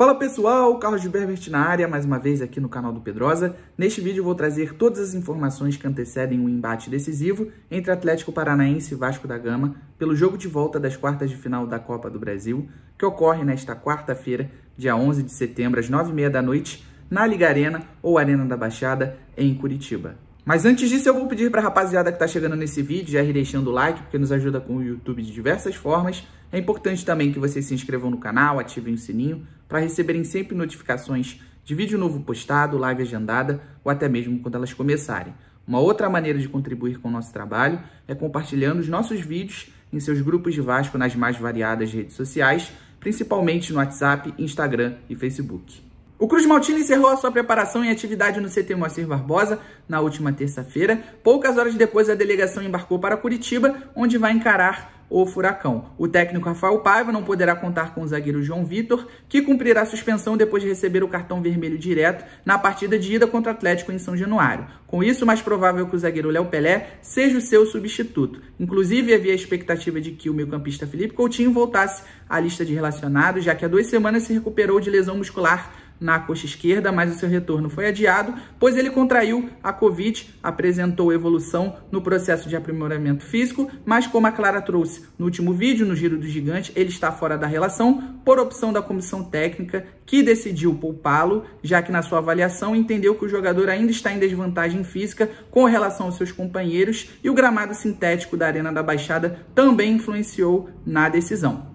Fala pessoal, Carlos de na área, mais uma vez aqui no canal do Pedrosa. Neste vídeo vou trazer todas as informações que antecedem o um embate decisivo entre Atlético Paranaense e Vasco da Gama pelo jogo de volta das quartas de final da Copa do Brasil, que ocorre nesta quarta-feira, dia 11 de setembro, às 9h30 da noite, na Liga Arena ou Arena da Baixada, em Curitiba. Mas antes disso, eu vou pedir para a rapaziada que está chegando nesse vídeo, já ir deixando o like, porque nos ajuda com o YouTube de diversas formas. É importante também que vocês se inscrevam no canal, ativem o sininho, para receberem sempre notificações de vídeo novo postado, live agendada, ou até mesmo quando elas começarem. Uma outra maneira de contribuir com o nosso trabalho é compartilhando os nossos vídeos em seus grupos de Vasco nas mais variadas redes sociais, principalmente no WhatsApp, Instagram e Facebook. O Cruz Maltino encerrou a sua preparação e atividade no CT Moacir Barbosa na última terça-feira. Poucas horas depois, a delegação embarcou para Curitiba, onde vai encarar o Furacão. O técnico Rafael Paiva não poderá contar com o zagueiro João Vitor, que cumprirá a suspensão depois de receber o cartão vermelho direto na partida de ida contra o Atlético em São Januário. Com isso, mais provável é que o zagueiro Léo Pelé seja o seu substituto. Inclusive, havia a expectativa de que o meio-campista Felipe Coutinho voltasse à lista de relacionados, já que há duas semanas se recuperou de lesão muscular na coxa esquerda, mas o seu retorno foi adiado, pois ele contraiu a Covid, apresentou evolução no processo de aprimoramento físico, mas como a Clara trouxe no último vídeo, no Giro do Gigante, ele está fora da relação por opção da comissão técnica, que decidiu poupá-lo, já que na sua avaliação entendeu que o jogador ainda está em desvantagem física com relação aos seus companheiros e o gramado sintético da Arena da Baixada também influenciou na decisão.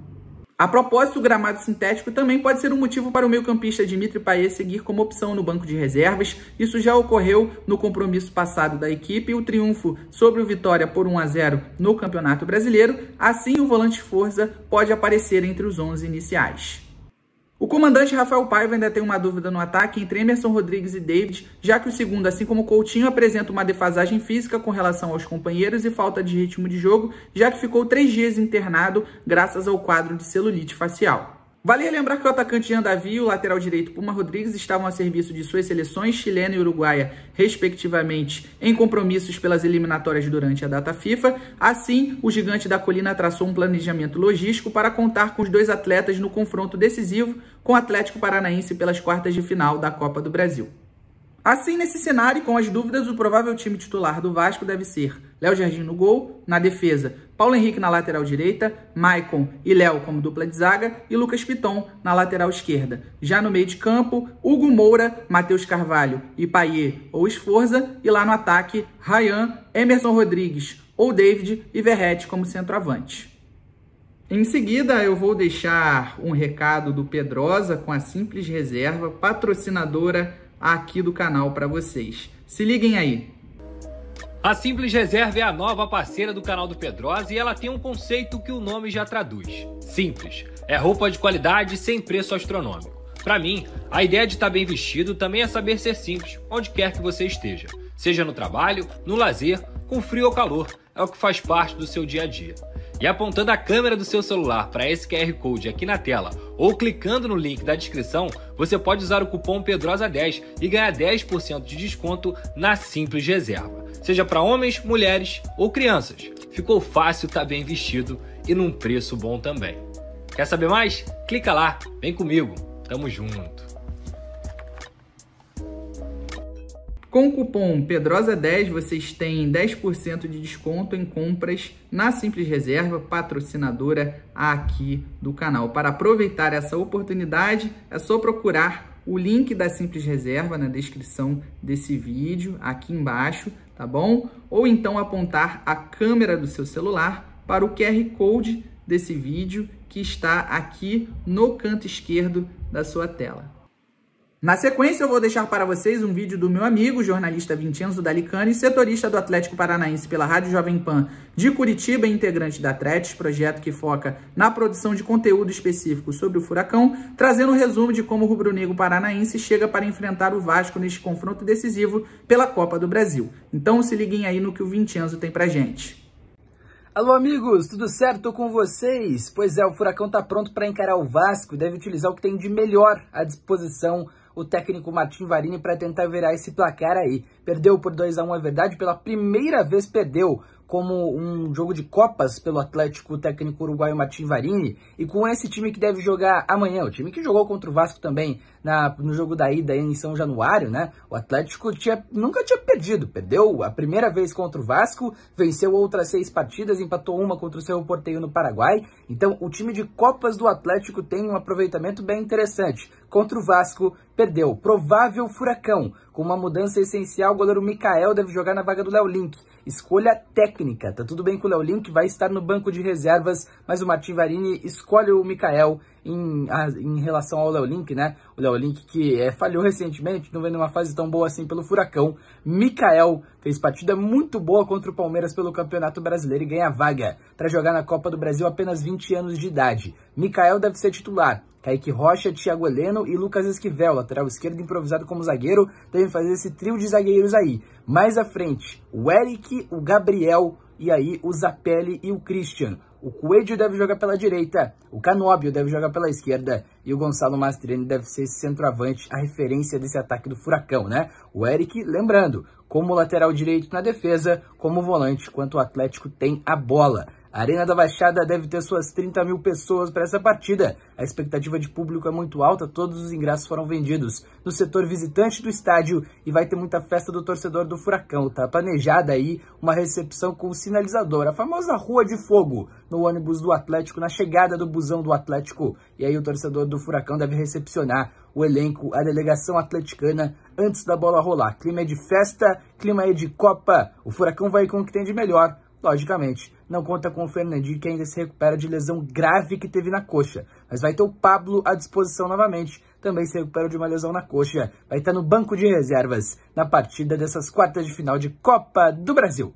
A propósito, o gramado sintético também pode ser um motivo para o meio-campista Dimitri Payet seguir como opção no banco de reservas. Isso já ocorreu no compromisso passado da equipe, o triunfo sobre o Vitória por 1 a 0 no Campeonato Brasileiro. Assim, o volante Forza pode aparecer entre os 11 iniciais. O comandante Rafael Paiva ainda tem uma dúvida no ataque entre Emerson Rodrigues e David, já que o segundo, assim como o Coutinho, apresenta uma defasagem física com relação aos companheiros e falta de ritmo de jogo, já que ficou três dias internado graças ao quadro de celulite facial. Vale lembrar que o atacante Jean Davi e o lateral direito Puma Rodrigues estavam a serviço de suas seleções chilena e uruguaia, respectivamente, em compromissos pelas eliminatórias durante a data FIFA. Assim, o gigante da colina traçou um planejamento logístico para contar com os dois atletas no confronto decisivo com o Atlético Paranaense pelas quartas de final da Copa do Brasil. Assim, nesse cenário, com as dúvidas, o provável time titular do Vasco deve ser Léo Jardim no gol, na defesa, Paulo Henrique na lateral direita, Maicon e Léo como dupla de zaga e Lucas Piton na lateral esquerda. Já no meio de campo, Hugo Moura, Matheus Carvalho e Paier ou Esforza e lá no ataque, Ryan, Emerson Rodrigues ou David e Verrete como centroavante. Em seguida, eu vou deixar um recado do Pedrosa com a Simples Reserva, patrocinadora aqui do canal para vocês. Se liguem aí. A Simples Reserva é a nova parceira do canal do Pedrosa e ela tem um conceito que o nome já traduz. Simples. É roupa de qualidade sem preço astronômico. Para mim, a ideia de estar tá bem vestido também é saber ser simples, onde quer que você esteja. Seja no trabalho, no lazer, com frio ou calor, é o que faz parte do seu dia a dia e apontando a câmera do seu celular para esse QR Code aqui na tela ou clicando no link da descrição, você pode usar o cupom PEDROSA10 e ganhar 10% de desconto na simples reserva. Seja para homens, mulheres ou crianças. Ficou fácil, tá bem vestido e num preço bom também. Quer saber mais? Clica lá, vem comigo. Tamo junto. Com o cupom PEDROSA10 vocês têm 10% de desconto em compras na Simples Reserva, patrocinadora aqui do canal. Para aproveitar essa oportunidade, é só procurar o link da Simples Reserva na descrição desse vídeo, aqui embaixo, tá bom? Ou então apontar a câmera do seu celular para o QR Code desse vídeo que está aqui no canto esquerdo da sua tela. Na sequência, eu vou deixar para vocês um vídeo do meu amigo, jornalista Vincenzo Dalicani, setorista do Atlético Paranaense pela Rádio Jovem Pan de Curitiba, integrante da Tretes, projeto que foca na produção de conteúdo específico sobre o Furacão, trazendo um resumo de como o rubro-negro paranaense chega para enfrentar o Vasco neste confronto decisivo pela Copa do Brasil. Então se liguem aí no que o Vincenzo tem pra gente. Alô amigos, tudo certo com vocês? Pois é, o Furacão tá pronto para encarar o Vasco, deve utilizar o que tem de melhor à disposição o técnico Martim Varini para tentar virar esse placar aí. Perdeu por 2 a 1 é verdade, pela primeira vez perdeu como um jogo de copas pelo Atlético técnico uruguaio Martin Varini e com esse time que deve jogar amanhã, o time que jogou contra o Vasco também na, no jogo da ida em São Januário, né? O Atlético tinha, nunca tinha perdido, perdeu a primeira vez contra o Vasco, venceu outras seis partidas, empatou uma contra o seu Porteio no Paraguai. Então, o time de copas do Atlético tem um aproveitamento bem interessante. Contra o Vasco, perdeu. Provável furacão, com uma mudança essencial, o goleiro Mikael deve jogar na vaga do Léo Link escolha técnica. Tá tudo bem com o Léo Link, vai estar no banco de reservas, mas o Martin Varini escolhe o Mikael em, em relação ao Leolink, né? O Leolink que é, falhou recentemente, não vem numa fase tão boa assim pelo Furacão. Mikael fez partida muito boa contra o Palmeiras pelo Campeonato Brasileiro e ganha vaga para jogar na Copa do Brasil apenas 20 anos de idade. Mikael deve ser titular. Kaique Rocha, Thiago Heleno e Lucas Esquivel, lateral esquerdo improvisado como zagueiro, devem fazer esse trio de zagueiros aí. Mais à frente, o Eric, o Gabriel e aí o Zapelli e o Christian. O Coelho deve jogar pela direita, o Canóbio deve jogar pela esquerda e o Gonçalo Mastrini deve ser esse centroavante, a referência desse ataque do Furacão, né? O Eric, lembrando, como lateral direito na defesa, como volante, quanto o Atlético tem a bola. A Arena da Baixada deve ter suas 30 mil pessoas para essa partida. A expectativa de público é muito alta, todos os ingressos foram vendidos no setor visitante do estádio e vai ter muita festa do torcedor do Furacão. Tá planejada aí uma recepção com o sinalizador, a famosa Rua de Fogo, no ônibus do Atlético, na chegada do busão do Atlético. E aí o torcedor do Furacão deve recepcionar o elenco, a delegação atleticana, antes da bola rolar. Clima é de festa, clima é de Copa. O Furacão vai com o que tem de melhor Logicamente, não conta com o Fernandinho, que ainda se recupera de lesão grave que teve na coxa. Mas vai ter o Pablo à disposição novamente, também se recupera de uma lesão na coxa. Vai estar no banco de reservas na partida dessas quartas de final de Copa do Brasil.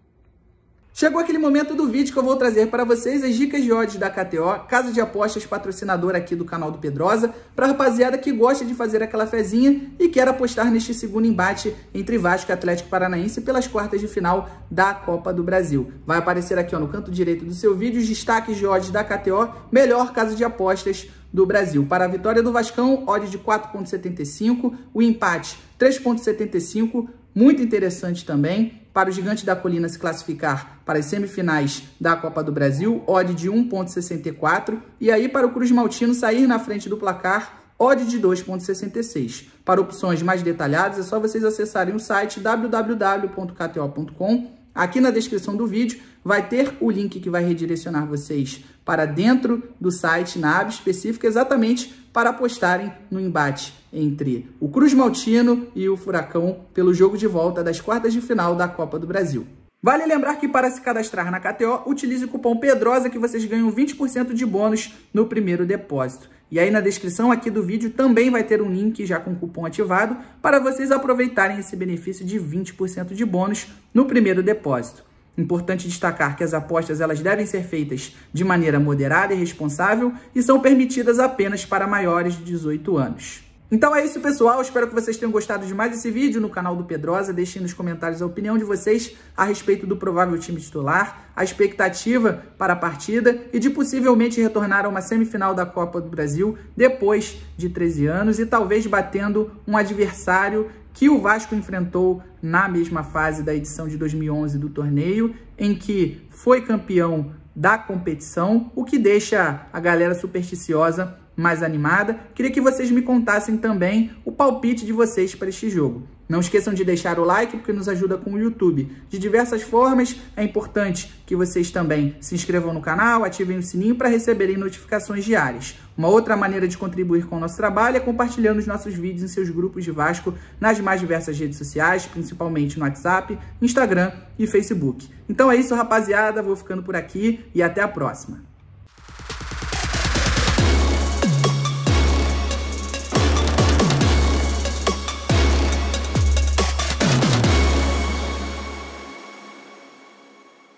Chegou aquele momento do vídeo que eu vou trazer para vocês as dicas de odds da KTO, casa de apostas patrocinadora aqui do canal do Pedrosa, para a rapaziada que gosta de fazer aquela fezinha e quer apostar neste segundo embate entre Vasco e Atlético Paranaense pelas quartas de final da Copa do Brasil. Vai aparecer aqui ó, no canto direito do seu vídeo os destaques de odds da KTO, melhor casa de apostas do Brasil. Para a vitória do Vascão, odds de 4,75, o empate 3,75, muito interessante também para o Gigante da Colina se classificar para as semifinais da Copa do Brasil, odd de 1,64. E aí, para o Cruz Maltino sair na frente do placar, odd de 2,66. Para opções mais detalhadas, é só vocês acessarem o site www.kto.com. Aqui na descrição do vídeo vai ter o link que vai redirecionar vocês para dentro do site, na aba específica, exatamente para apostarem no embate entre o Cruz Maltino e o Furacão pelo jogo de volta das quartas de final da Copa do Brasil. Vale lembrar que para se cadastrar na KTO, utilize o cupom PEDROSA que vocês ganham 20% de bônus no primeiro depósito. E aí na descrição aqui do vídeo também vai ter um link já com cupom ativado para vocês aproveitarem esse benefício de 20% de bônus no primeiro depósito. Importante destacar que as apostas elas devem ser feitas de maneira moderada e responsável e são permitidas apenas para maiores de 18 anos. Então é isso, pessoal. Espero que vocês tenham gostado de mais esse vídeo no canal do Pedrosa. Deixem nos comentários a opinião de vocês a respeito do provável time titular, a expectativa para a partida e de possivelmente retornar a uma semifinal da Copa do Brasil depois de 13 anos e talvez batendo um adversário que o Vasco enfrentou na mesma fase da edição de 2011 do torneio, em que foi campeão da competição, o que deixa a galera supersticiosa mais animada. Queria que vocês me contassem também o palpite de vocês para este jogo. Não esqueçam de deixar o like, porque nos ajuda com o YouTube. De diversas formas, é importante que vocês também se inscrevam no canal, ativem o sininho para receberem notificações diárias. Uma outra maneira de contribuir com o nosso trabalho é compartilhando os nossos vídeos em seus grupos de Vasco nas mais diversas redes sociais, principalmente no WhatsApp, Instagram e Facebook. Então é isso, rapaziada. Vou ficando por aqui e até a próxima.